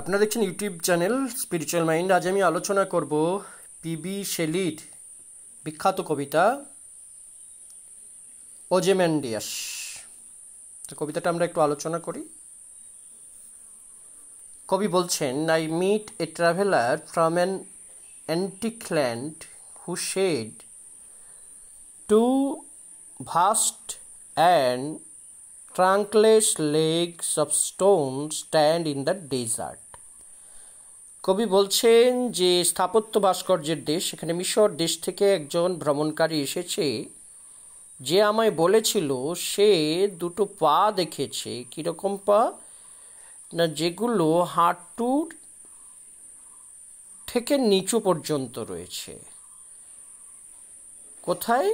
আপনারা দেখছেন YouTube channel spiritual mind আজ আমি আলোচনা করব পিবি শেলির বিখ্যাত কবিতা ওজেম্যান্ডিয়াস তো কবিতাটা আমরা একটু আলোচনা করি কবি বলছেন I met a traveller from an antique land who said two vast and trunkless legs of stone stand in the desert কবি বলছেন যে স্থাপত্য ভাস্কর্যের দেশ এখানে মিশর দেশ থেকে একজন ভ্রমণকারী এসেছে যে আমায় বলেছিল সে দুটো পা দেখেছে কীরকম পা না যেগুলো হাঁটুর থেকে নিচু পর্যন্ত রয়েছে কোথায়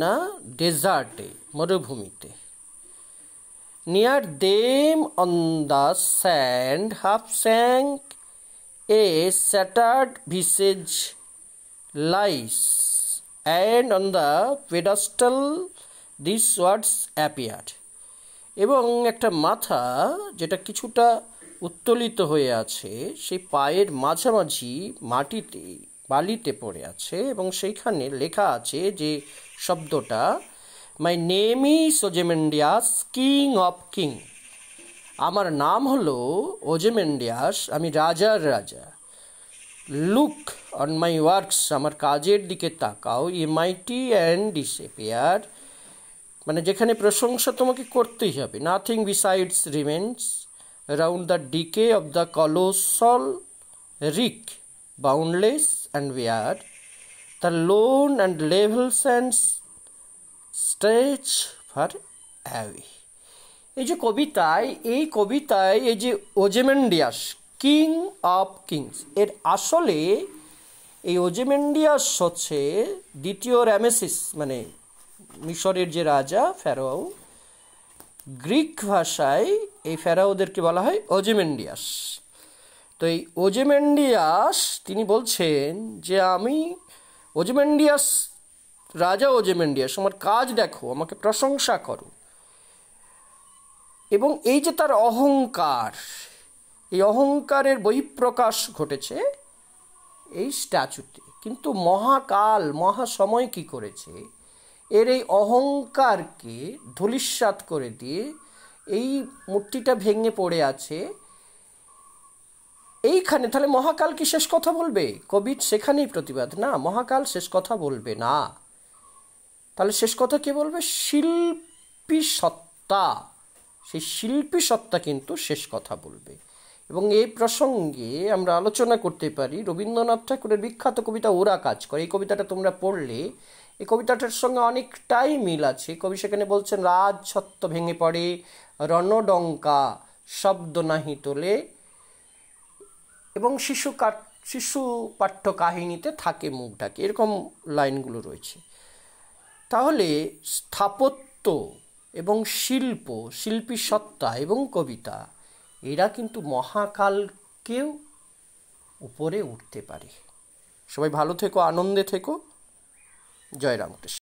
না ডেজার্টে মরুভূমিতে near them on the sand half sunk a shattered visage lies, and on the pedestal these words appeared. এবং একটা মাথা যেটা কিছুটা উত্তোলিত হয়ে আছে সেই পায়ের মাঝামাঝি মাটিতে বালিতে পড়ে আছে এবং সেইখানে লেখা আছে যে শব্দটা my name is Ozymandias king of king আমার নাম হলো ওজেমেন্ডিয়াস আমি রাজার রাজা লুক অন মাই ওয়ার্কস আমার কাজের দিকে তাকাও এ মাইটি অ্যান্ড ডিসেপিয়ার মানে যেখানে প্রশংসা তোমাকে করতেই হবে nothing besides remains round the decay of the colossal wreck boundless and bare the lone and levels and stretch far away এই যে কবিতায় এই কবিতায় এই যে ওজেমেন্ডিয়াস কিং অফ কিংস এর আসলে এই ওজেমেন্ডিয়াস হচ্ছে দ্বিতীয় র্যামেসিস মানে মিশরের যে রাজা ফেরাও গ্রিক ভাষায় এই ফেরাওদেরকে বলা হয় ওজেমেন্ডিয়াস তো এই ওজেমেন্ডিয়াস তিনি বলছেন যে আমি ওজেমেন্ডিয়াস রাজা ওজেমেন্ডিয়াস আমার কাজ দেখো আমাকে প্রশংসা করো এবং এই যে তার অহংকার এই অহংকারের বহিঃপ্রকাশ ঘটেছে এই স্ট্যাচুতে কিন্তু মহাকাল মহাসময় কি করেছে এর এই অহংকারকে ধুলিস্বাত করে দিয়ে এই মূর্তিটা ভেঙে পড়ে আছে এইখানে তাহলে মহাকাল কি শেষ কথা বলবে কবি সেখানেই প্রতিবাদ না মহাকাল শেষ কথা বলবে না তাহলে শেষ কথা কে বলবে শিল্পী সত্তা সেই শিল্পী সত্তা কিন্তু শেষ কথা বলবে এবং এই প্রসঙ্গে আমরা আলোচনা করতে পারি রবীন্দ্রনাথ ঠাকুরের বিখ্যাত কবিতা ওরা কাজ করে এই কবিতাটা তোমরা পড়লে এই কবিতাটার সঙ্গে অনেকটাই মিল আছে কবি সেখানে বলছেন রাজ ভেঙে পড়ে রণডঙ্কা শব্দ নাহি তোলে এবং শিশু শিশু পাঠ্য কাহিনীতে থাকে মুখ ঢাকে এরকম লাইনগুলো রয়েছে তাহলে স্থাপত্য এবং শিল্প শিল্পী সত্তা এবং কবিতা এরা কিন্তু মহাকালকেও উপরে উঠতে পারে সবাই ভালো থেকো আনন্দে থেকো জয় রামকৃষ্ণ